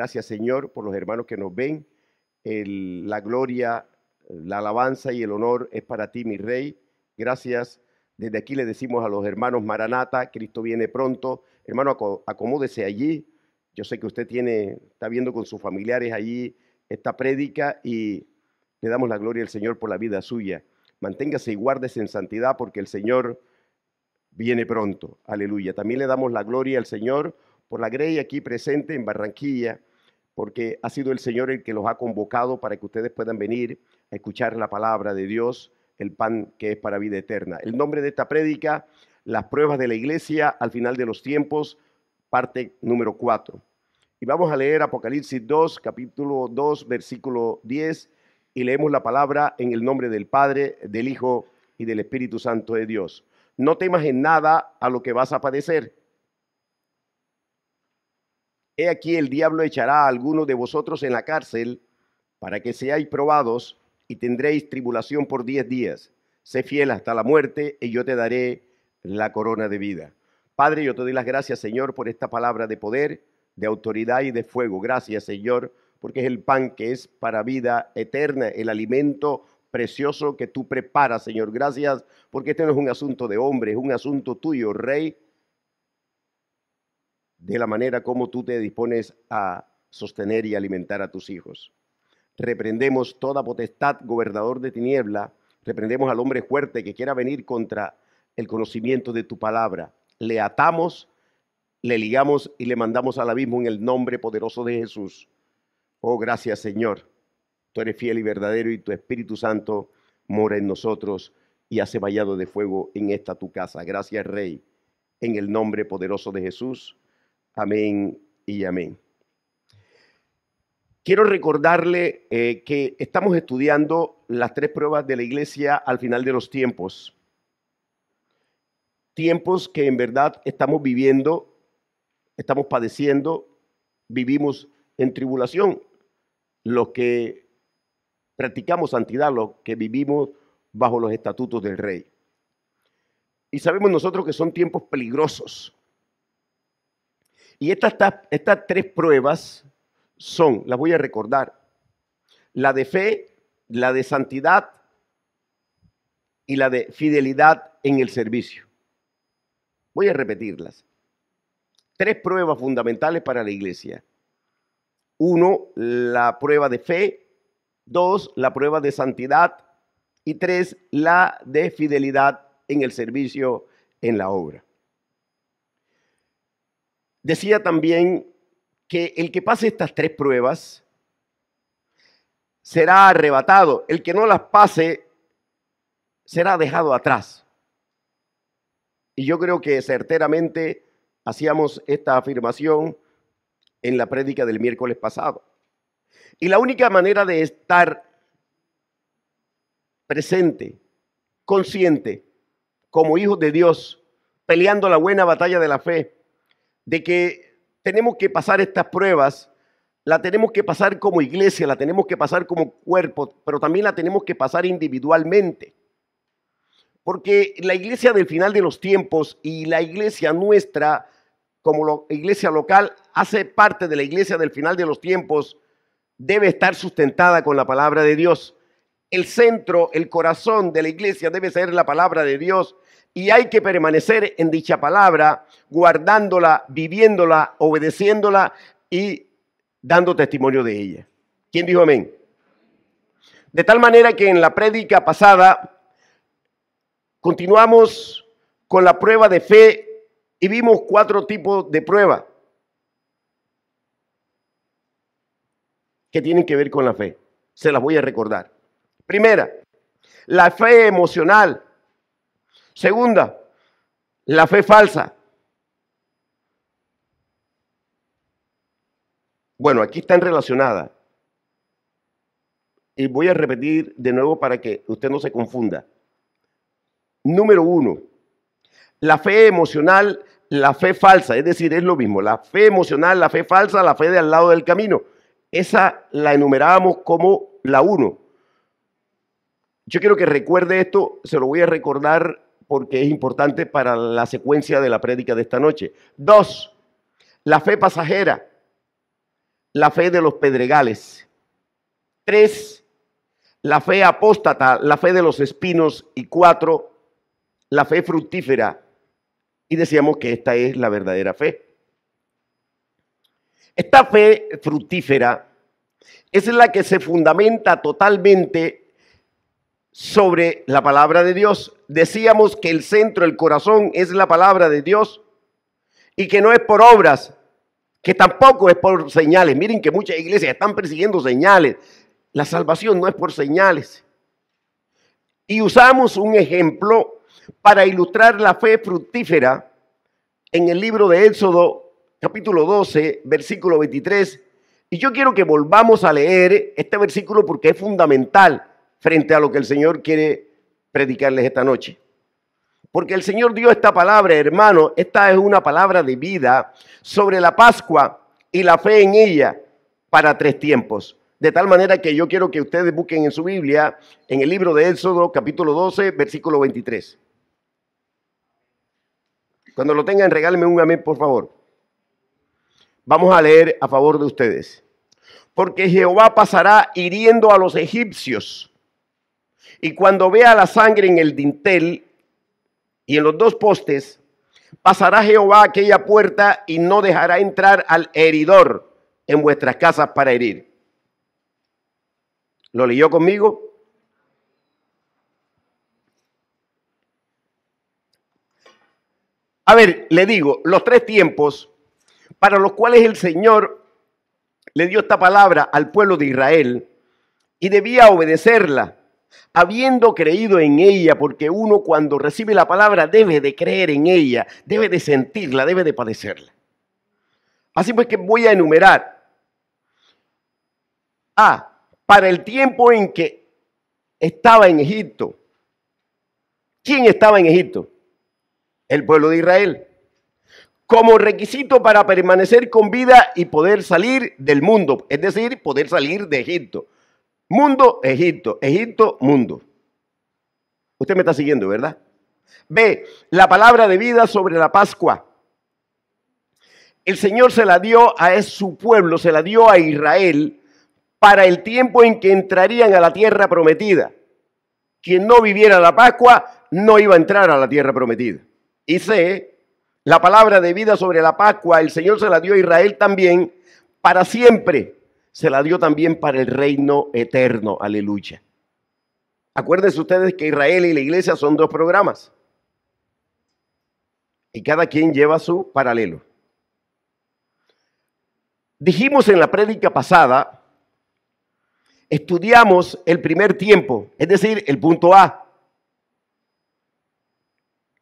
Gracias Señor por los hermanos que nos ven. la gloria, la alabanza y el honor es para ti, mi Rey. Gracias. Desde aquí le decimos a los hermanos Maranata, Cristo viene pronto. Hermano, acomódese allí. Yo sé que usted tiene, está viendo con sus familiares allí esta prédica y le damos la gloria al Señor por la vida suya. Manténgase y guárdese en santidad porque el Señor viene pronto. Aleluya. También le damos la gloria al Señor por la Grey aquí presente en Barranquilla porque ha sido el Señor el que los ha convocado para que ustedes puedan venir a escuchar la palabra de Dios, el pan que es para vida eterna. El nombre de esta prédica, las pruebas de la iglesia al final de los tiempos, parte número 4. Y vamos a leer Apocalipsis 2, capítulo 2, versículo 10, y leemos la palabra en el nombre del Padre, del Hijo y del Espíritu Santo de Dios. No temas en nada a lo que vas a padecer He aquí el diablo echará a alguno de vosotros en la cárcel para que seáis probados y tendréis tribulación por diez días. Sé fiel hasta la muerte y yo te daré la corona de vida. Padre, yo te doy las gracias, Señor, por esta palabra de poder, de autoridad y de fuego. Gracias, Señor, porque es el pan que es para vida eterna, el alimento precioso que tú preparas, Señor. Gracias, porque este no es un asunto de hombre, es un asunto tuyo, Rey de la manera como tú te dispones a sostener y alimentar a tus hijos. Reprendemos toda potestad, gobernador de tiniebla, reprendemos al hombre fuerte que quiera venir contra el conocimiento de tu palabra. Le atamos, le ligamos y le mandamos al abismo en el nombre poderoso de Jesús. Oh, gracias Señor. Tú eres fiel y verdadero y tu Espíritu Santo mora en nosotros y hace vallado de fuego en esta tu casa. Gracias Rey. En el nombre poderoso de Jesús. Amén y amén. Quiero recordarle eh, que estamos estudiando las tres pruebas de la iglesia al final de los tiempos. Tiempos que en verdad estamos viviendo, estamos padeciendo, vivimos en tribulación. Los que practicamos santidad, los que vivimos bajo los estatutos del rey. Y sabemos nosotros que son tiempos peligrosos, y estas, estas tres pruebas son, las voy a recordar, la de fe, la de santidad y la de fidelidad en el servicio. Voy a repetirlas. Tres pruebas fundamentales para la iglesia. Uno, la prueba de fe. Dos, la prueba de santidad. Y tres, la de fidelidad en el servicio, en la obra decía también que el que pase estas tres pruebas será arrebatado, el que no las pase será dejado atrás. Y yo creo que certeramente hacíamos esta afirmación en la prédica del miércoles pasado. Y la única manera de estar presente, consciente, como hijos de Dios, peleando la buena batalla de la fe, de que tenemos que pasar estas pruebas, la tenemos que pasar como iglesia, la tenemos que pasar como cuerpo, pero también la tenemos que pasar individualmente. Porque la iglesia del final de los tiempos y la iglesia nuestra, como iglesia local, hace parte de la iglesia del final de los tiempos, debe estar sustentada con la palabra de Dios. El centro, el corazón de la iglesia debe ser la palabra de Dios y hay que permanecer en dicha palabra, guardándola, viviéndola, obedeciéndola y dando testimonio de ella. ¿Quién dijo amén? De tal manera que en la prédica pasada continuamos con la prueba de fe y vimos cuatro tipos de prueba que tienen que ver con la fe. Se las voy a recordar. Primera, la fe emocional Segunda, la fe falsa. Bueno, aquí están relacionadas. Y voy a repetir de nuevo para que usted no se confunda. Número uno, la fe emocional, la fe falsa, es decir, es lo mismo, la fe emocional, la fe falsa, la fe de al lado del camino. Esa la enumerábamos como la uno. Yo quiero que recuerde esto, se lo voy a recordar porque es importante para la secuencia de la prédica de esta noche. Dos, la fe pasajera, la fe de los pedregales. Tres, la fe apóstata, la fe de los espinos. Y cuatro, la fe fructífera. Y decíamos que esta es la verdadera fe. Esta fe fructífera es la que se fundamenta totalmente sobre la palabra de Dios. Decíamos que el centro, el corazón es la palabra de Dios y que no es por obras, que tampoco es por señales. Miren que muchas iglesias están persiguiendo señales. La salvación no es por señales. Y usamos un ejemplo para ilustrar la fe fructífera en el libro de Éxodo, capítulo 12, versículo 23. Y yo quiero que volvamos a leer este versículo porque es fundamental frente a lo que el Señor quiere predicarles esta noche. Porque el Señor dio esta palabra, hermano, esta es una palabra de vida sobre la Pascua y la fe en ella para tres tiempos. De tal manera que yo quiero que ustedes busquen en su Biblia, en el libro de Éxodo, capítulo 12, versículo 23. Cuando lo tengan, regálenme un amén, por favor. Vamos a leer a favor de ustedes. Porque Jehová pasará hiriendo a los egipcios y cuando vea la sangre en el dintel y en los dos postes, pasará Jehová aquella puerta y no dejará entrar al heridor en vuestras casas para herir. ¿Lo leyó conmigo? A ver, le digo, los tres tiempos para los cuales el Señor le dio esta palabra al pueblo de Israel y debía obedecerla habiendo creído en ella, porque uno cuando recibe la palabra debe de creer en ella, debe de sentirla, debe de padecerla. Así pues que voy a enumerar. A. Ah, para el tiempo en que estaba en Egipto. ¿Quién estaba en Egipto? El pueblo de Israel. Como requisito para permanecer con vida y poder salir del mundo, es decir, poder salir de Egipto. Mundo, Egipto. Egipto, mundo. Usted me está siguiendo, ¿verdad? B, la palabra de vida sobre la Pascua. El Señor se la dio a su pueblo, se la dio a Israel para el tiempo en que entrarían a la tierra prometida. Quien no viviera la Pascua no iba a entrar a la tierra prometida. Y C, la palabra de vida sobre la Pascua, el Señor se la dio a Israel también para siempre se la dio también para el reino eterno. Aleluya. Acuérdense ustedes que Israel y la iglesia son dos programas. Y cada quien lleva su paralelo. Dijimos en la prédica pasada, estudiamos el primer tiempo, es decir, el punto A.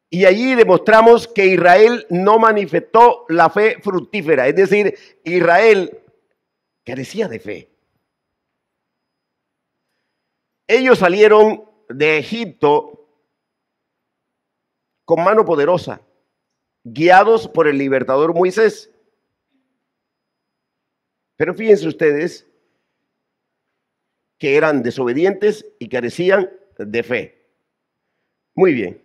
Y allí demostramos que Israel no manifestó la fe fructífera, es decir, Israel Carecía de fe. Ellos salieron de Egipto con mano poderosa, guiados por el libertador Moisés. Pero fíjense ustedes que eran desobedientes y carecían de fe. Muy bien.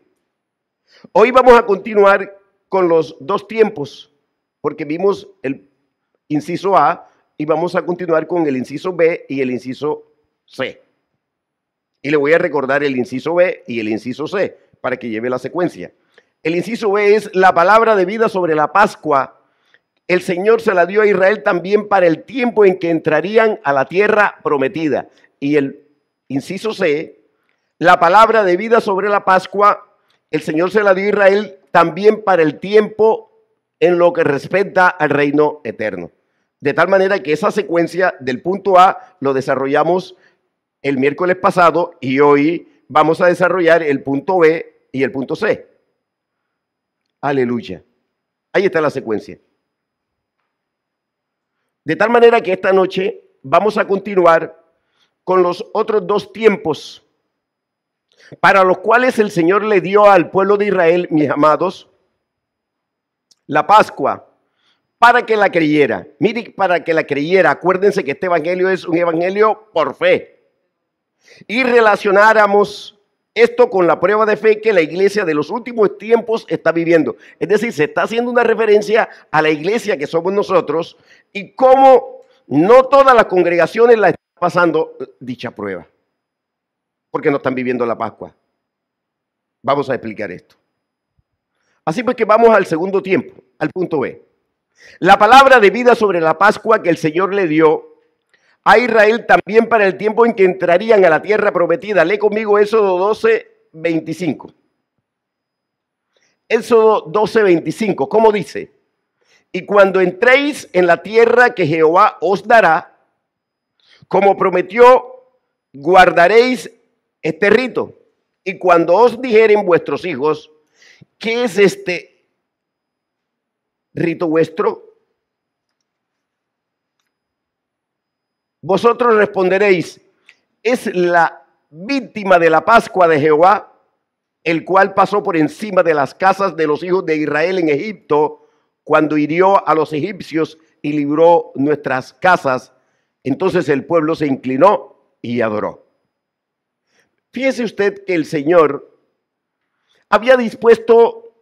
Hoy vamos a continuar con los dos tiempos, porque vimos el inciso A y vamos a continuar con el inciso B y el inciso C. Y le voy a recordar el inciso B y el inciso C para que lleve la secuencia. El inciso B es la palabra de vida sobre la Pascua. El Señor se la dio a Israel también para el tiempo en que entrarían a la tierra prometida. Y el inciso C, la palabra de vida sobre la Pascua, el Señor se la dio a Israel también para el tiempo en lo que respecta al reino eterno. De tal manera que esa secuencia del punto A lo desarrollamos el miércoles pasado y hoy vamos a desarrollar el punto B y el punto C. Aleluya. Ahí está la secuencia. De tal manera que esta noche vamos a continuar con los otros dos tiempos para los cuales el Señor le dio al pueblo de Israel, mis amados, la Pascua, para que la creyera. Mire, para que la creyera. Acuérdense que este evangelio es un evangelio por fe. Y relacionáramos esto con la prueba de fe que la iglesia de los últimos tiempos está viviendo. Es decir, se está haciendo una referencia a la iglesia que somos nosotros y cómo no todas las congregaciones la están pasando eh, dicha prueba. Porque no están viviendo la Pascua. Vamos a explicar esto. Así pues que vamos al segundo tiempo, al punto B. La palabra de vida sobre la Pascua que el Señor le dio a Israel también para el tiempo en que entrarían a la tierra prometida. Lee conmigo Éxodo 12, 25. Éxodo 12, 25. ¿Cómo dice? Y cuando entréis en la tierra que Jehová os dará, como prometió, guardaréis este rito. Y cuando os dijeren vuestros hijos, ¿qué es este rito vuestro? Vosotros responderéis, es la víctima de la Pascua de Jehová, el cual pasó por encima de las casas de los hijos de Israel en Egipto, cuando hirió a los egipcios y libró nuestras casas. Entonces el pueblo se inclinó y adoró. Fíjese usted que el Señor había dispuesto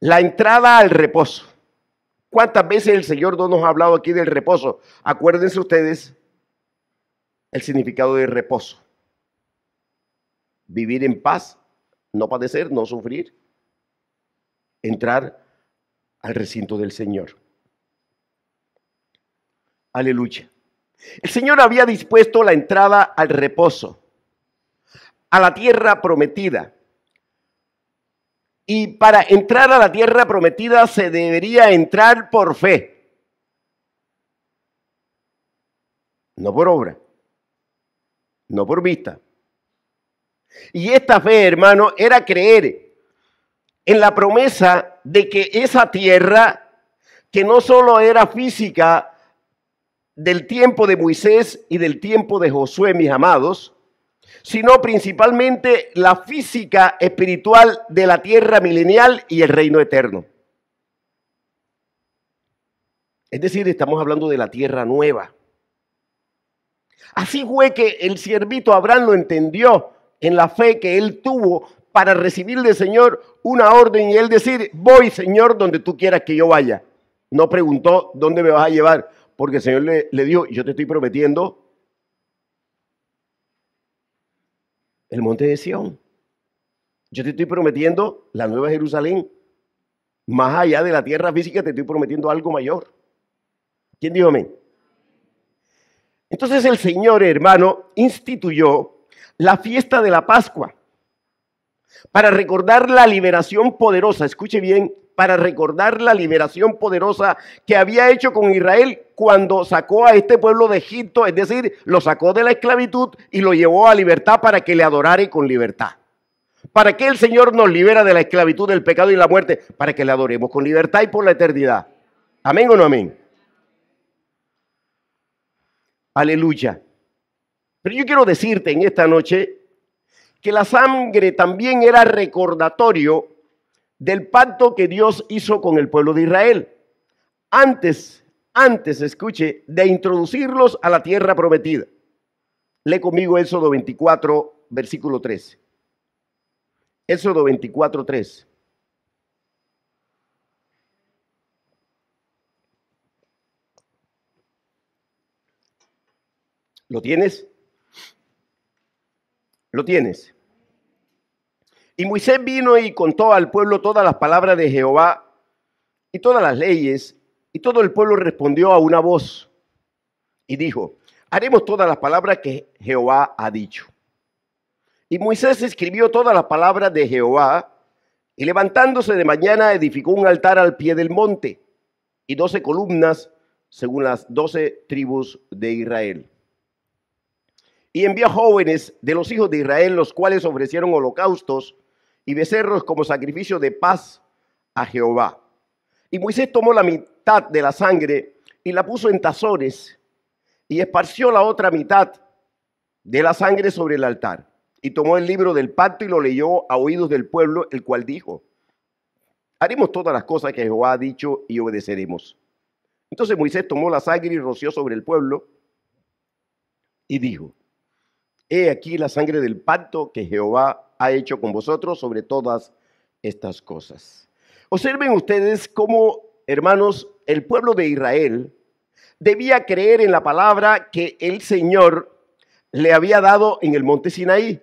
la entrada al reposo. ¿Cuántas veces el Señor no nos ha hablado aquí del reposo? Acuérdense ustedes el significado de reposo. Vivir en paz, no padecer, no sufrir. Entrar al recinto del Señor. Aleluya. El Señor había dispuesto la entrada al reposo, a la tierra prometida. Y para entrar a la tierra prometida se debería entrar por fe, no por obra, no por vista. Y esta fe, hermano, era creer en la promesa de que esa tierra, que no solo era física del tiempo de Moisés y del tiempo de Josué, mis amados, sino principalmente la física espiritual de la tierra milenial y el reino eterno. Es decir, estamos hablando de la tierra nueva. Así fue que el siervito Abraham lo entendió en la fe que él tuvo para recibir del Señor una orden y él decir, voy Señor donde tú quieras que yo vaya. No preguntó dónde me vas a llevar, porque el Señor le, le dijo, yo te estoy prometiendo el monte de Sión. Yo te estoy prometiendo la nueva Jerusalén. Más allá de la tierra física te estoy prometiendo algo mayor. ¿Quién dijo amén? Entonces el Señor, hermano, instituyó la fiesta de la Pascua para recordar la liberación poderosa, escuche bien, para recordar la liberación poderosa que había hecho con Israel cuando sacó a este pueblo de Egipto, es decir, lo sacó de la esclavitud y lo llevó a libertad para que le adorare con libertad. ¿Para qué el Señor nos libera de la esclavitud, del pecado y la muerte? Para que le adoremos con libertad y por la eternidad. ¿Amén o no amén? Aleluya. Pero yo quiero decirte en esta noche que la sangre también era recordatorio del pacto que Dios hizo con el pueblo de Israel. Antes, antes, escuche, de introducirlos a la tierra prometida. Lee conmigo Éxodo 24, versículo 13. Éxodo 24, 3. ¿Lo tienes? ¿Lo tienes? Y Moisés vino y contó al pueblo todas las palabras de Jehová y todas las leyes, y todo el pueblo respondió a una voz y dijo, haremos todas las palabras que Jehová ha dicho. Y Moisés escribió todas las palabras de Jehová, y levantándose de mañana edificó un altar al pie del monte, y doce columnas según las doce tribus de Israel. Y envió jóvenes de los hijos de Israel, los cuales ofrecieron holocaustos y becerros como sacrificio de paz a Jehová. Y Moisés tomó la mitad de la sangre y la puso en tazones y esparció la otra mitad de la sangre sobre el altar. Y tomó el libro del pacto y lo leyó a oídos del pueblo, el cual dijo, haremos todas las cosas que Jehová ha dicho y obedeceremos. Entonces Moisés tomó la sangre y roció sobre el pueblo y dijo, he aquí la sangre del pacto que Jehová ha hecho con vosotros sobre todas estas cosas. Observen ustedes cómo, hermanos, el pueblo de Israel debía creer en la palabra que el Señor le había dado en el monte Sinaí.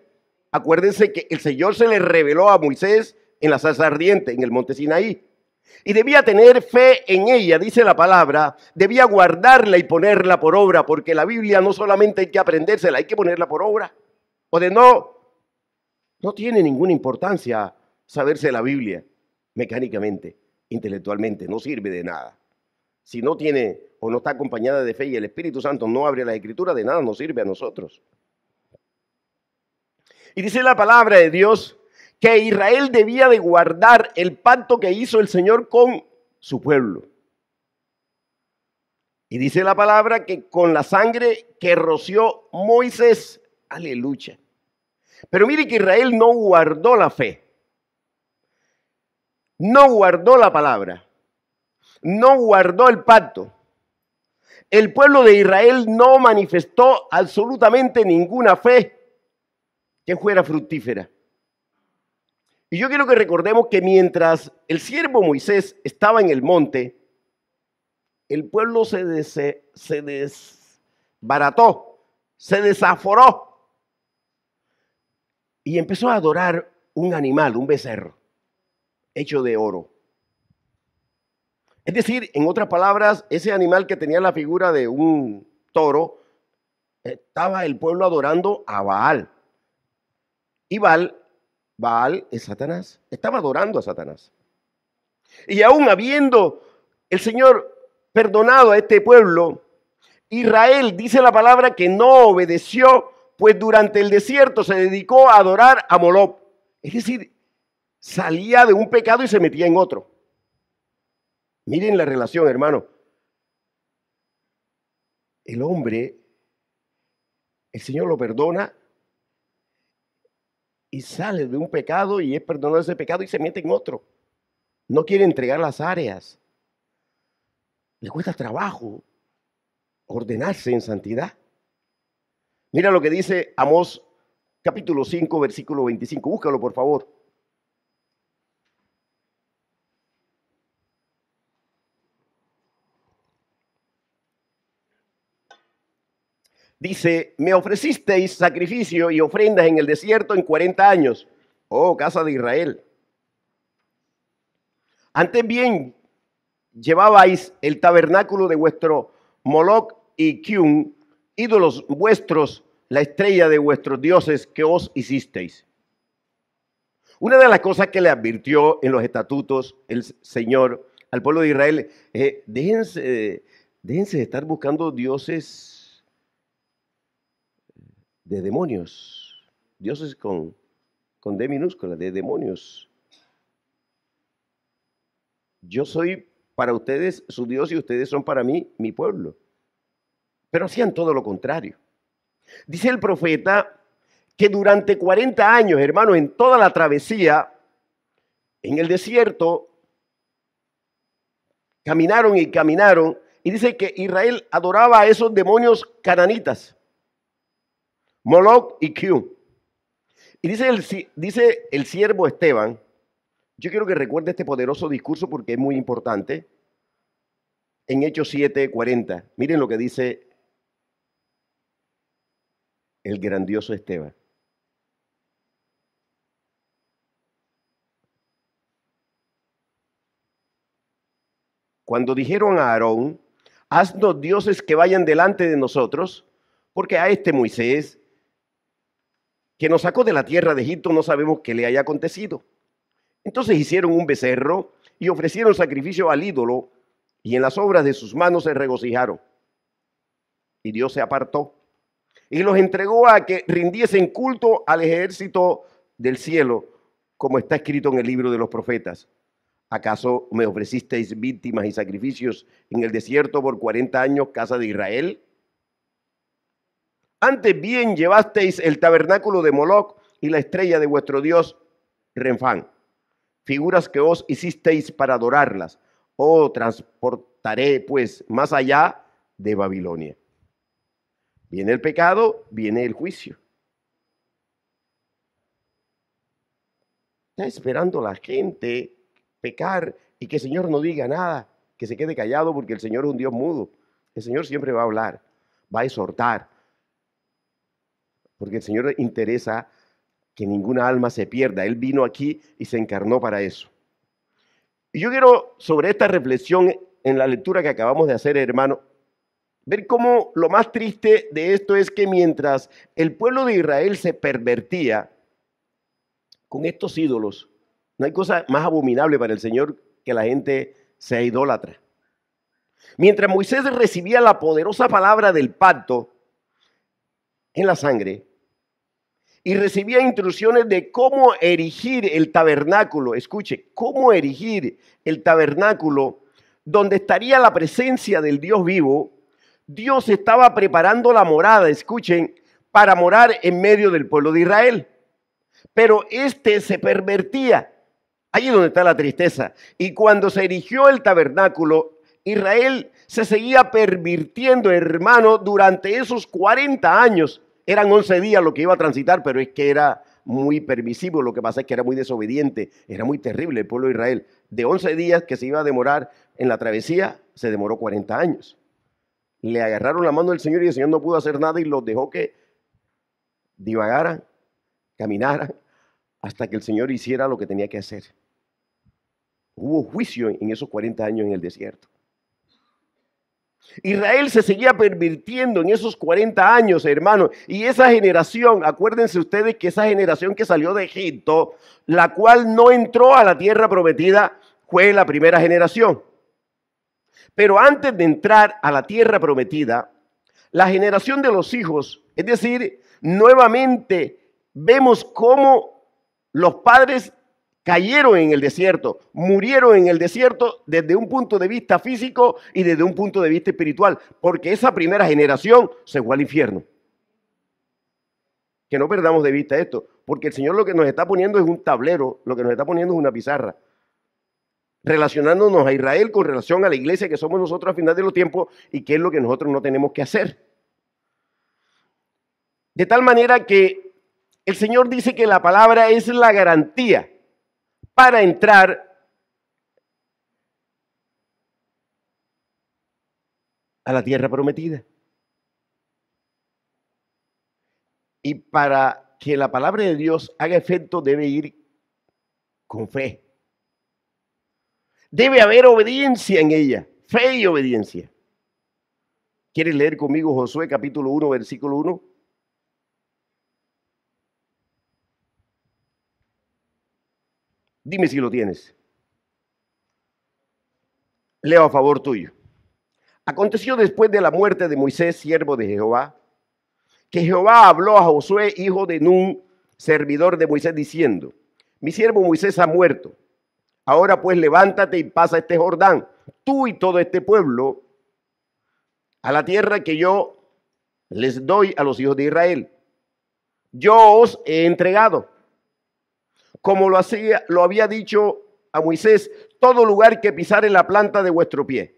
Acuérdense que el Señor se le reveló a Moisés en la salsa ardiente, en el monte Sinaí. Y debía tener fe en ella, dice la palabra, debía guardarla y ponerla por obra, porque la Biblia no solamente hay que aprendérsela, hay que ponerla por obra. O de no, no tiene ninguna importancia saberse la Biblia mecánicamente, intelectualmente, no sirve de nada. Si no tiene o no está acompañada de fe y el Espíritu Santo no abre las escrituras, de nada nos sirve a nosotros. Y dice la palabra de Dios que Israel debía de guardar el pacto que hizo el Señor con su pueblo. Y dice la palabra que con la sangre que roció Moisés, aleluya, pero mire que Israel no guardó la fe. No guardó la palabra. No guardó el pacto. El pueblo de Israel no manifestó absolutamente ninguna fe que fuera fructífera. Y yo quiero que recordemos que mientras el siervo Moisés estaba en el monte, el pueblo se, se desbarató, se desaforó y empezó a adorar un animal, un becerro, hecho de oro. Es decir, en otras palabras, ese animal que tenía la figura de un toro, estaba el pueblo adorando a Baal. Y Baal, Baal es Satanás, estaba adorando a Satanás. Y aún habiendo el Señor perdonado a este pueblo, Israel dice la palabra que no obedeció pues durante el desierto se dedicó a adorar a Moloch. Es decir, salía de un pecado y se metía en otro. Miren la relación, hermano. El hombre, el Señor lo perdona y sale de un pecado y es perdonado ese pecado y se mete en otro. No quiere entregar las áreas. Le cuesta trabajo ordenarse en santidad. Mira lo que dice Amós capítulo 5, versículo 25. Búscalo, por favor. Dice, me ofrecisteis sacrificio y ofrendas en el desierto en 40 años. Oh, casa de Israel. Antes bien, llevabais el tabernáculo de vuestro Moloch y Qun" ídolos vuestros, la estrella de vuestros dioses que os hicisteis. Una de las cosas que le advirtió en los estatutos el Señor al pueblo de Israel, es, eh, déjense, déjense de estar buscando dioses de demonios, dioses con, con D minúscula, de demonios. Yo soy para ustedes su Dios y ustedes son para mí mi pueblo pero hacían todo lo contrario. Dice el profeta que durante 40 años, hermano, en toda la travesía, en el desierto, caminaron y caminaron, y dice que Israel adoraba a esos demonios cananitas, Moloch y Q. Y dice el, dice el siervo Esteban, yo quiero que recuerde este poderoso discurso porque es muy importante, en Hechos 40. Miren lo que dice el grandioso Esteban. Cuando dijeron a Aarón, haznos dioses que vayan delante de nosotros, porque a este Moisés, que nos sacó de la tierra de Egipto, no sabemos qué le haya acontecido. Entonces hicieron un becerro y ofrecieron sacrificio al ídolo, y en las obras de sus manos se regocijaron. Y Dios se apartó y los entregó a que rindiesen culto al ejército del cielo, como está escrito en el libro de los profetas. ¿Acaso me ofrecisteis víctimas y sacrificios en el desierto por 40 años, casa de Israel? Antes bien llevasteis el tabernáculo de Moloc y la estrella de vuestro Dios, Renfán, figuras que os hicisteis para adorarlas. os oh, transportaré pues más allá de Babilonia. Viene el pecado, viene el juicio. Está esperando la gente pecar y que el Señor no diga nada, que se quede callado porque el Señor es un Dios mudo. El Señor siempre va a hablar, va a exhortar, porque el Señor interesa que ninguna alma se pierda. Él vino aquí y se encarnó para eso. Y yo quiero, sobre esta reflexión en la lectura que acabamos de hacer, hermano, Ver cómo lo más triste de esto es que mientras el pueblo de Israel se pervertía con estos ídolos, no hay cosa más abominable para el Señor que la gente sea idólatra. Mientras Moisés recibía la poderosa palabra del pacto en la sangre y recibía instrucciones de cómo erigir el tabernáculo, escuche, cómo erigir el tabernáculo donde estaría la presencia del Dios vivo, Dios estaba preparando la morada, escuchen, para morar en medio del pueblo de Israel. Pero este se pervertía. ahí es donde está la tristeza. Y cuando se erigió el tabernáculo, Israel se seguía pervirtiendo, hermano, durante esos 40 años. Eran 11 días lo que iba a transitar, pero es que era muy permisivo. Lo que pasa es que era muy desobediente, era muy terrible el pueblo de Israel. De 11 días que se iba a demorar en la travesía, se demoró 40 años le agarraron la mano del Señor y el Señor no pudo hacer nada y los dejó que divagaran, caminaran, hasta que el Señor hiciera lo que tenía que hacer. Hubo juicio en esos 40 años en el desierto. Israel se seguía pervirtiendo en esos 40 años, hermano. Y esa generación, acuérdense ustedes que esa generación que salió de Egipto, la cual no entró a la tierra prometida, fue la primera generación. Pero antes de entrar a la tierra prometida, la generación de los hijos, es decir, nuevamente vemos cómo los padres cayeron en el desierto, murieron en el desierto desde un punto de vista físico y desde un punto de vista espiritual, porque esa primera generación se fue al infierno. Que no perdamos de vista esto, porque el Señor lo que nos está poniendo es un tablero, lo que nos está poniendo es una pizarra relacionándonos a Israel con relación a la iglesia que somos nosotros al final de los tiempos y qué es lo que nosotros no tenemos que hacer. De tal manera que el Señor dice que la palabra es la garantía para entrar a la tierra prometida. Y para que la palabra de Dios haga efecto debe ir con fe. Debe haber obediencia en ella, fe y obediencia. ¿Quieres leer conmigo Josué capítulo 1, versículo 1? Dime si lo tienes. Leo a favor tuyo. Aconteció después de la muerte de Moisés, siervo de Jehová, que Jehová habló a Josué, hijo de Nun, servidor de Moisés, diciendo, mi siervo Moisés ha muerto Ahora pues levántate y pasa este Jordán, tú y todo este pueblo, a la tierra que yo les doy a los hijos de Israel. Yo os he entregado, como lo, hacía, lo había dicho a Moisés, todo lugar que pisare la planta de vuestro pie,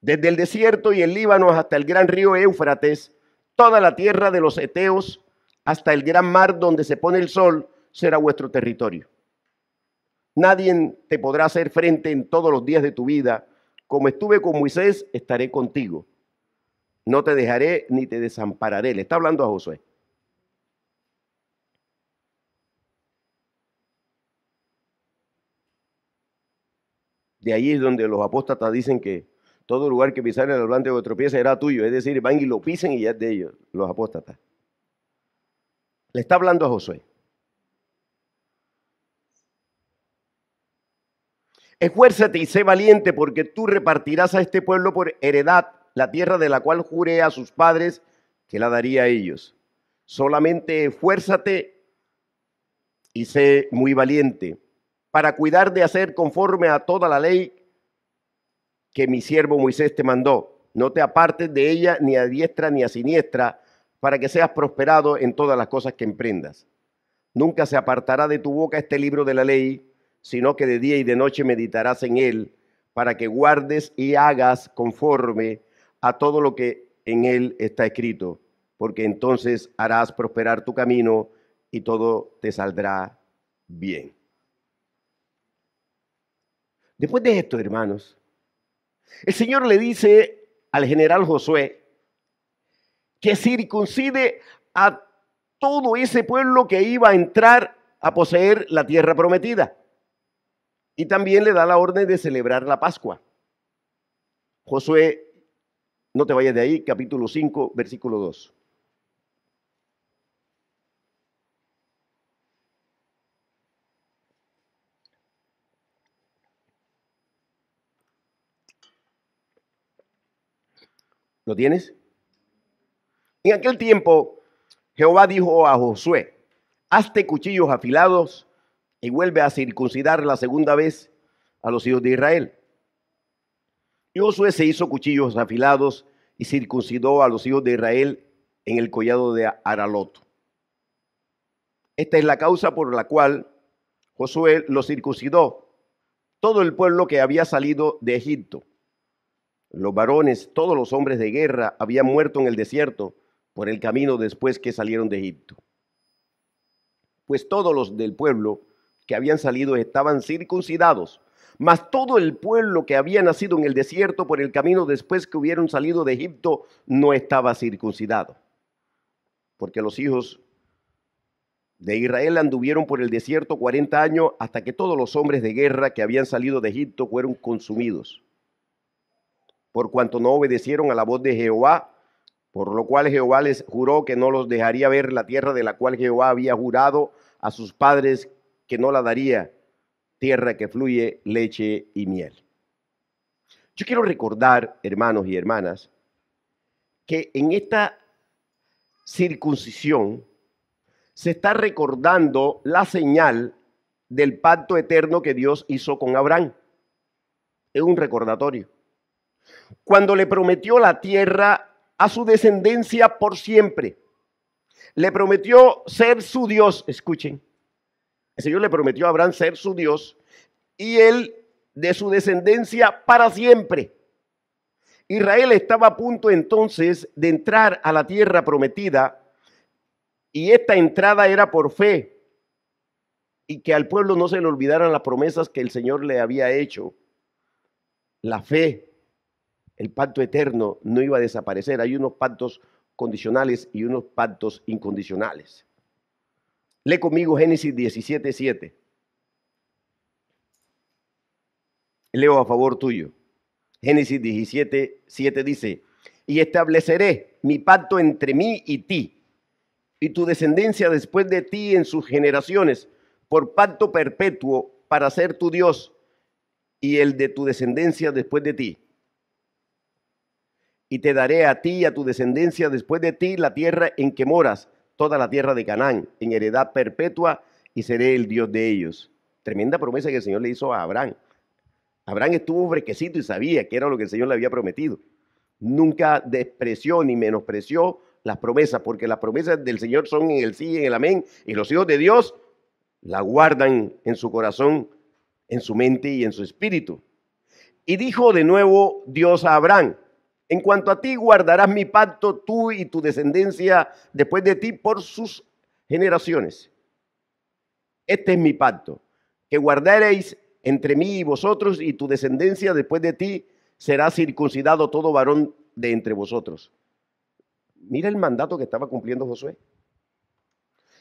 desde el desierto y el Líbano hasta el gran río Éufrates, toda la tierra de los Eteos, hasta el gran mar donde se pone el sol, será vuestro territorio. Nadie te podrá hacer frente en todos los días de tu vida. Como estuve con Moisés, estaré contigo. No te dejaré ni te desampararé. Le está hablando a Josué. De ahí es donde los apóstatas dicen que todo lugar que pisara el hablante o tropieza era tuyo. Es decir, van y lo pisen y ya es de ellos, los apóstatas. Le está hablando a Josué. Esfuérzate y sé valiente, porque tú repartirás a este pueblo por heredad la tierra de la cual juré a sus padres que la daría a ellos. Solamente esfuérzate y sé muy valiente para cuidar de hacer conforme a toda la ley que mi siervo Moisés te mandó. No te apartes de ella ni a diestra ni a siniestra, para que seas prosperado en todas las cosas que emprendas. Nunca se apartará de tu boca este libro de la ley, sino que de día y de noche meditarás en él, para que guardes y hagas conforme a todo lo que en él está escrito, porque entonces harás prosperar tu camino y todo te saldrá bien. Después de esto, hermanos, el Señor le dice al general Josué que circuncide a todo ese pueblo que iba a entrar a poseer la tierra prometida. Y también le da la orden de celebrar la Pascua. Josué, no te vayas de ahí, capítulo 5, versículo 2. ¿Lo tienes? En aquel tiempo, Jehová dijo a Josué, hazte cuchillos afilados y vuelve a circuncidar la segunda vez a los hijos de Israel. Y Josué se hizo cuchillos afilados y circuncidó a los hijos de Israel en el collado de Araloto. Esta es la causa por la cual Josué los circuncidó, todo el pueblo que había salido de Egipto. Los varones, todos los hombres de guerra habían muerto en el desierto por el camino después que salieron de Egipto. Pues todos los del pueblo que habían salido estaban circuncidados. Mas todo el pueblo que había nacido en el desierto por el camino después que hubieron salido de Egipto no estaba circuncidado. Porque los hijos de Israel anduvieron por el desierto 40 años hasta que todos los hombres de guerra que habían salido de Egipto fueron consumidos. Por cuanto no obedecieron a la voz de Jehová, por lo cual Jehová les juró que no los dejaría ver la tierra de la cual Jehová había jurado a sus padres que no la daría, tierra que fluye leche y miel. Yo quiero recordar, hermanos y hermanas, que en esta circuncisión se está recordando la señal del pacto eterno que Dios hizo con Abraham. Es un recordatorio. Cuando le prometió la tierra a su descendencia por siempre, le prometió ser su Dios, escuchen, el Señor le prometió a Abraham ser su Dios y él de su descendencia para siempre. Israel estaba a punto entonces de entrar a la tierra prometida y esta entrada era por fe y que al pueblo no se le olvidaran las promesas que el Señor le había hecho. La fe, el pacto eterno no iba a desaparecer. Hay unos pactos condicionales y unos pactos incondicionales. Lee conmigo Génesis 17, 7. Leo a favor tuyo. Génesis 17, 7 dice, y estableceré mi pacto entre mí y ti, y tu descendencia después de ti en sus generaciones, por pacto perpetuo para ser tu Dios y el de tu descendencia después de ti. Y te daré a ti y a tu descendencia después de ti la tierra en que moras toda la tierra de Canaán en heredad perpetua y seré el Dios de ellos. Tremenda promesa que el Señor le hizo a Abraham. Abraham estuvo fresquecito y sabía que era lo que el Señor le había prometido. Nunca despreció ni menospreció las promesas, porque las promesas del Señor son en el sí y en el amén, y los hijos de Dios la guardan en su corazón, en su mente y en su espíritu. Y dijo de nuevo Dios a Abraham, en cuanto a ti, guardarás mi pacto tú y tu descendencia después de ti por sus generaciones. Este es mi pacto, que guardaréis entre mí y vosotros y tu descendencia después de ti será circuncidado todo varón de entre vosotros. Mira el mandato que estaba cumpliendo Josué.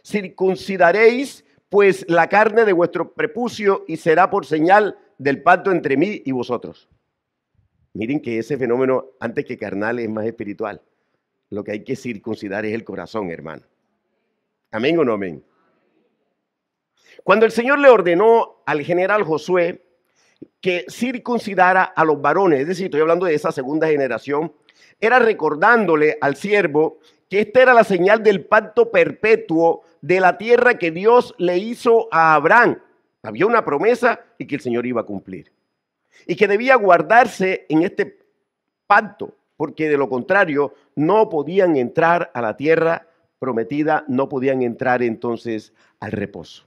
Circuncidaréis pues la carne de vuestro prepucio y será por señal del pacto entre mí y vosotros. Miren que ese fenómeno, antes que carnal, es más espiritual. Lo que hay que circuncidar es el corazón, hermano. ¿Amén o no amén? Cuando el Señor le ordenó al general Josué que circuncidara a los varones, es decir, estoy hablando de esa segunda generación, era recordándole al siervo que esta era la señal del pacto perpetuo de la tierra que Dios le hizo a Abraham. Había una promesa y que el Señor iba a cumplir y que debía guardarse en este pacto, porque de lo contrario no podían entrar a la tierra prometida, no podían entrar entonces al reposo.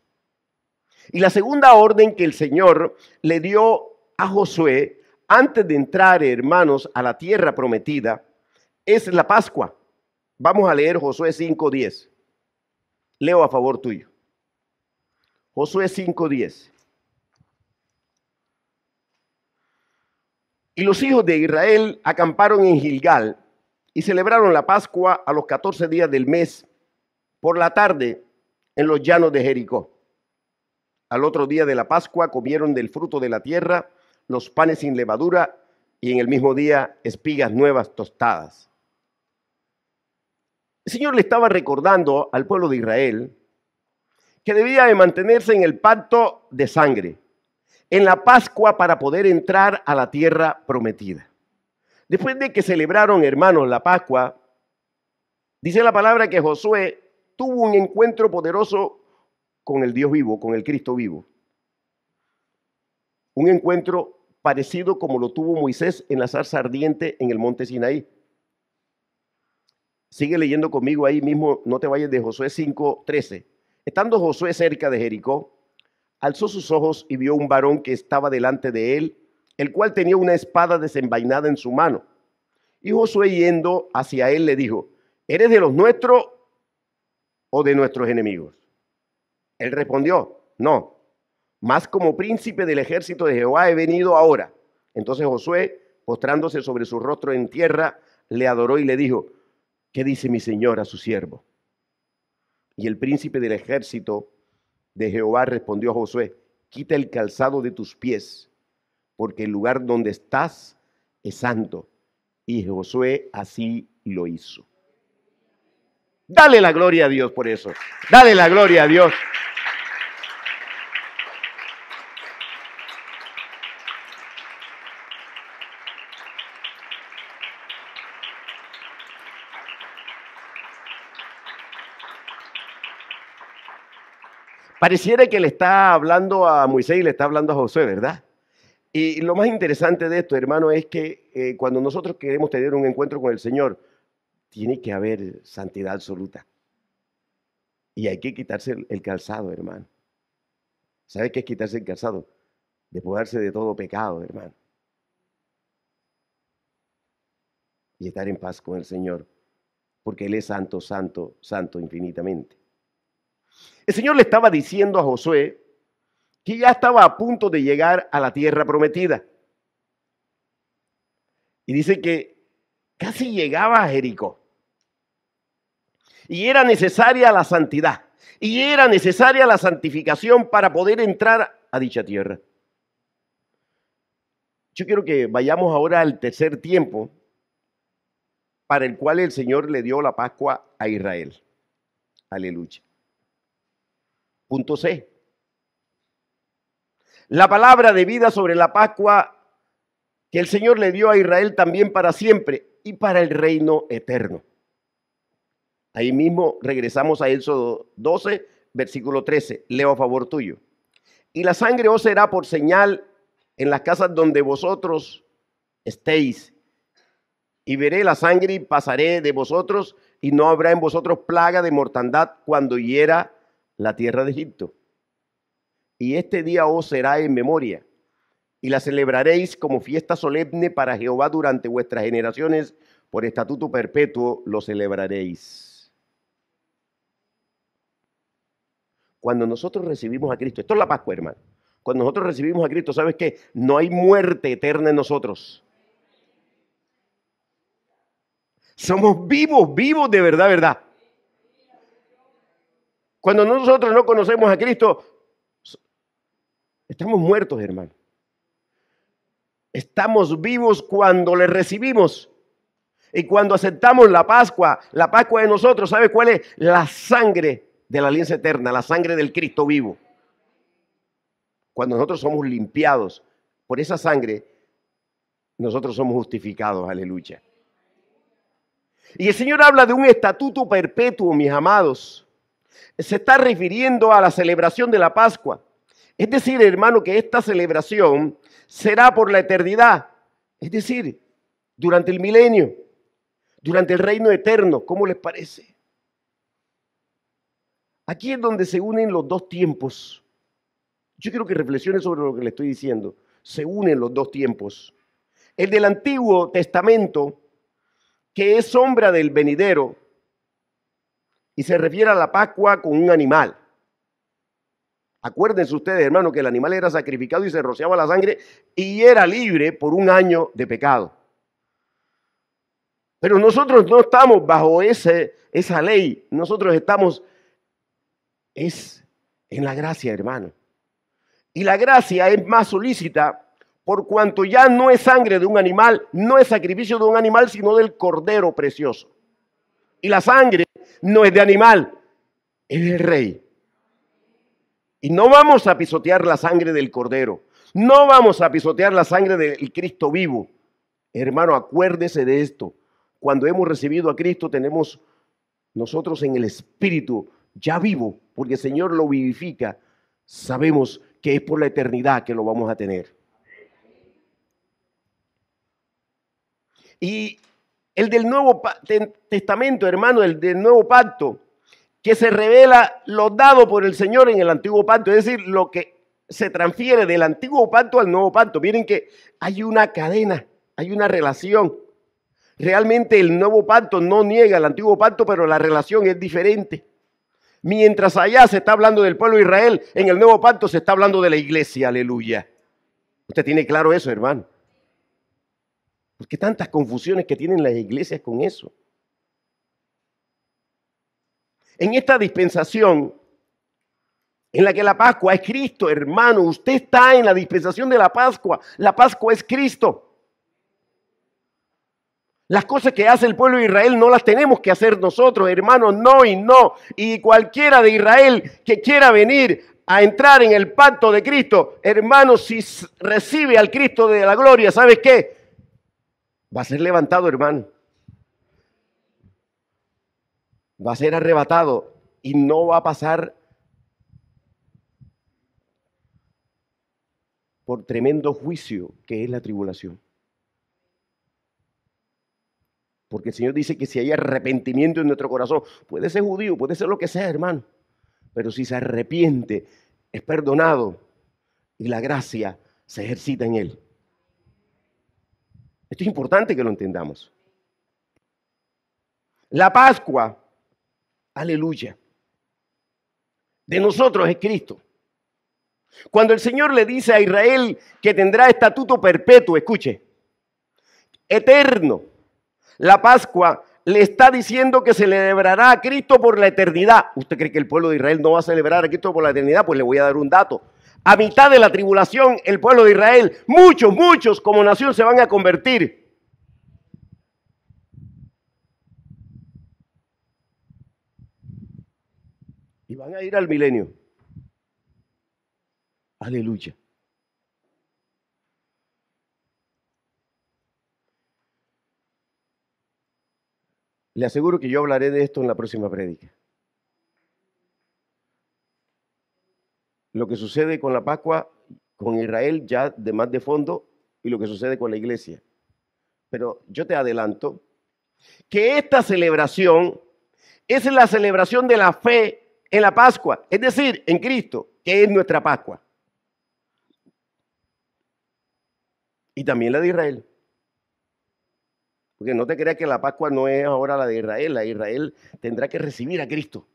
Y la segunda orden que el Señor le dio a Josué antes de entrar, hermanos, a la tierra prometida, es la Pascua. Vamos a leer Josué 5.10. Leo a favor tuyo. Josué 5.10. Y los hijos de Israel acamparon en Gilgal y celebraron la Pascua a los 14 días del mes por la tarde en los llanos de Jericó. Al otro día de la Pascua comieron del fruto de la tierra los panes sin levadura y en el mismo día espigas nuevas tostadas. El Señor le estaba recordando al pueblo de Israel que debía de mantenerse en el pacto de sangre en la Pascua para poder entrar a la tierra prometida. Después de que celebraron, hermanos, la Pascua, dice la palabra que Josué tuvo un encuentro poderoso con el Dios vivo, con el Cristo vivo. Un encuentro parecido como lo tuvo Moisés en la zarza ardiente en el monte Sinaí. Sigue leyendo conmigo ahí mismo, no te vayas de Josué 5:13. Estando Josué cerca de Jericó, alzó sus ojos y vio un varón que estaba delante de él, el cual tenía una espada desenvainada en su mano. Y Josué yendo hacia él le dijo, ¿eres de los nuestros o de nuestros enemigos? Él respondió, no, más como príncipe del ejército de Jehová he venido ahora. Entonces Josué, postrándose sobre su rostro en tierra, le adoró y le dijo, ¿qué dice mi señor a su siervo? Y el príncipe del ejército de Jehová respondió a Josué, quita el calzado de tus pies, porque el lugar donde estás es santo. Y Josué así lo hizo. Dale la gloria a Dios por eso. Dale la gloria a Dios. Pareciera que le está hablando a Moisés y le está hablando a José, ¿verdad? Y lo más interesante de esto, hermano, es que eh, cuando nosotros queremos tener un encuentro con el Señor, tiene que haber santidad absoluta. Y hay que quitarse el calzado, hermano. ¿Sabe qué es quitarse el calzado? Despojarse de todo pecado, hermano. Y estar en paz con el Señor, porque Él es santo, santo, santo infinitamente. El Señor le estaba diciendo a Josué que ya estaba a punto de llegar a la tierra prometida. Y dice que casi llegaba a Jericó. Y era necesaria la santidad. Y era necesaria la santificación para poder entrar a dicha tierra. Yo quiero que vayamos ahora al tercer tiempo para el cual el Señor le dio la Pascua a Israel. Aleluya. Punto C. La palabra de vida sobre la Pascua que el Señor le dio a Israel también para siempre y para el reino eterno. Ahí mismo regresamos a Éxodo 12, versículo 13. Leo a favor tuyo. Y la sangre os será por señal en las casas donde vosotros estéis. Y veré la sangre y pasaré de vosotros, y no habrá en vosotros plaga de mortandad cuando hiera la tierra de Egipto. Y este día os oh, será en memoria, y la celebraréis como fiesta solemne para Jehová durante vuestras generaciones, por estatuto perpetuo lo celebraréis. Cuando nosotros recibimos a Cristo, esto es la Pascua, hermano. Cuando nosotros recibimos a Cristo, ¿sabes qué? No hay muerte eterna en nosotros. Somos vivos, vivos de verdad, verdad. Cuando nosotros no conocemos a Cristo, estamos muertos, hermano. Estamos vivos cuando le recibimos. Y cuando aceptamos la Pascua, la Pascua de nosotros, ¿sabe cuál es? La sangre de la alianza eterna, la sangre del Cristo vivo. Cuando nosotros somos limpiados por esa sangre, nosotros somos justificados, aleluya. Y el Señor habla de un estatuto perpetuo, mis amados. Se está refiriendo a la celebración de la Pascua. Es decir, hermano, que esta celebración será por la eternidad. Es decir, durante el milenio, durante el reino eterno. ¿Cómo les parece? Aquí es donde se unen los dos tiempos. Yo quiero que reflexione sobre lo que le estoy diciendo. Se unen los dos tiempos. El del Antiguo Testamento, que es sombra del venidero, y se refiere a la Pascua con un animal. Acuérdense ustedes, hermano, que el animal era sacrificado y se rociaba la sangre y era libre por un año de pecado. Pero nosotros no estamos bajo ese, esa ley, nosotros estamos es en la gracia, hermano. Y la gracia es más solícita por cuanto ya no es sangre de un animal, no es sacrificio de un animal, sino del cordero precioso. Y la sangre no es de animal, es del rey. Y no vamos a pisotear la sangre del cordero. No vamos a pisotear la sangre del Cristo vivo. Hermano, acuérdese de esto. Cuando hemos recibido a Cristo tenemos nosotros en el Espíritu ya vivo, porque el Señor lo vivifica. Sabemos que es por la eternidad que lo vamos a tener. Y el del Nuevo Testamento, hermano, el del Nuevo Pacto, que se revela lo dado por el Señor en el Antiguo Pacto, es decir, lo que se transfiere del Antiguo Pacto al Nuevo Pacto. Miren que hay una cadena, hay una relación. Realmente el Nuevo Pacto no niega el Antiguo Pacto, pero la relación es diferente. Mientras allá se está hablando del pueblo de Israel, en el Nuevo Pacto se está hablando de la iglesia, aleluya. Usted tiene claro eso, hermano. ¿Por pues, tantas confusiones que tienen las iglesias con eso? En esta dispensación en la que la Pascua es Cristo, hermano, usted está en la dispensación de la Pascua. La Pascua es Cristo. Las cosas que hace el pueblo de Israel no las tenemos que hacer nosotros, hermano, no y no. Y cualquiera de Israel que quiera venir a entrar en el pacto de Cristo, hermano, si recibe al Cristo de la gloria, ¿sabes qué? Va a ser levantado, hermano. Va a ser arrebatado y no va a pasar por tremendo juicio que es la tribulación. Porque el Señor dice que si hay arrepentimiento en nuestro corazón, puede ser judío, puede ser lo que sea, hermano, pero si se arrepiente, es perdonado y la gracia se ejercita en él. Esto es importante que lo entendamos. La Pascua, aleluya, de nosotros es Cristo. Cuando el Señor le dice a Israel que tendrá estatuto perpetuo, escuche, eterno, la Pascua le está diciendo que celebrará a Cristo por la eternidad. ¿Usted cree que el pueblo de Israel no va a celebrar a Cristo por la eternidad? Pues le voy a dar un dato a mitad de la tribulación, el pueblo de Israel, muchos, muchos como nación se van a convertir. Y van a ir al milenio. Aleluya. Le aseguro que yo hablaré de esto en la próxima prédica. lo que sucede con la Pascua, con Israel ya de más de fondo y lo que sucede con la iglesia. Pero yo te adelanto que esta celebración es la celebración de la fe en la Pascua, es decir, en Cristo, que es nuestra Pascua. Y también la de Israel. Porque no te creas que la Pascua no es ahora la de Israel, la Israel tendrá que recibir a Cristo.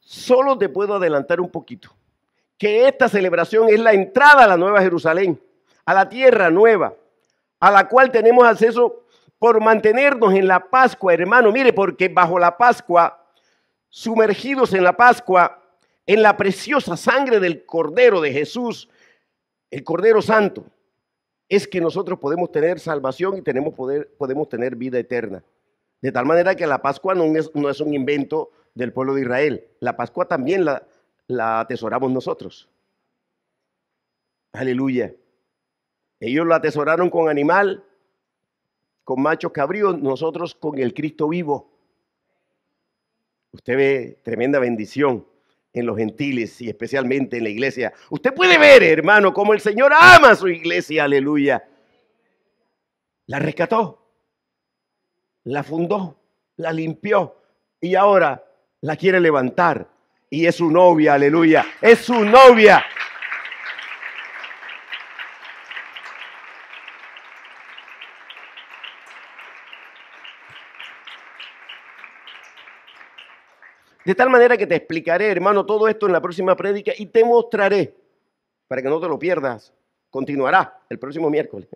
Solo te puedo adelantar un poquito que esta celebración es la entrada a la Nueva Jerusalén, a la tierra nueva, a la cual tenemos acceso por mantenernos en la Pascua, hermano. Mire, porque bajo la Pascua, sumergidos en la Pascua, en la preciosa sangre del Cordero de Jesús, el Cordero Santo, es que nosotros podemos tener salvación y tenemos podemos tener vida eterna. De tal manera que la Pascua no es, no es un invento del pueblo de Israel. La Pascua también la, la atesoramos nosotros. Aleluya. Ellos la atesoraron con animal, con machos cabríos, nosotros con el Cristo vivo. Usted ve tremenda bendición en los gentiles y especialmente en la iglesia. Usted puede ver, hermano, cómo el Señor ama su iglesia, aleluya. La rescató, la fundó, la limpió y ahora la quiere levantar y es su novia, aleluya, es su novia. De tal manera que te explicaré, hermano, todo esto en la próxima prédica y te mostraré, para que no te lo pierdas, continuará el próximo miércoles.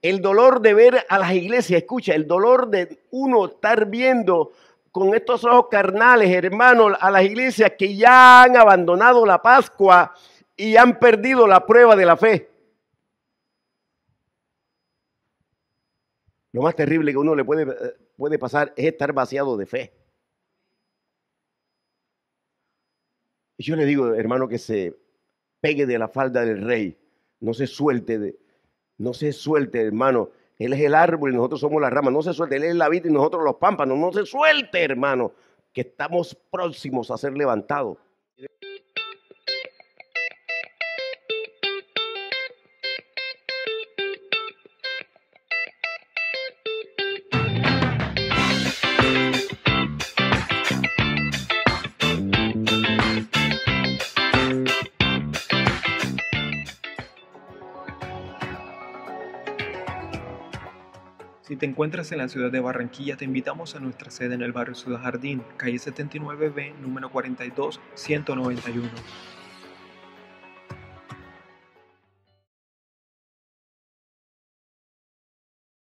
El dolor de ver a las iglesias, escucha, el dolor de uno estar viendo con estos ojos carnales, hermano, a las iglesias que ya han abandonado la Pascua y han perdido la prueba de la fe. Lo más terrible que uno le puede, eh, puede pasar es estar vaciado de fe. Y yo le digo, hermano, que se pegue de la falda del rey, no se suelte, de, no se suelte, hermano, él es el árbol y nosotros somos la rama. No se suelte. Él es la vida y nosotros los pámpanos. No se suelte, hermano, que estamos próximos a ser levantados. te encuentras en la ciudad de Barranquilla, te invitamos a nuestra sede en el barrio Ciudad Jardín, calle 79B, número 42, 191.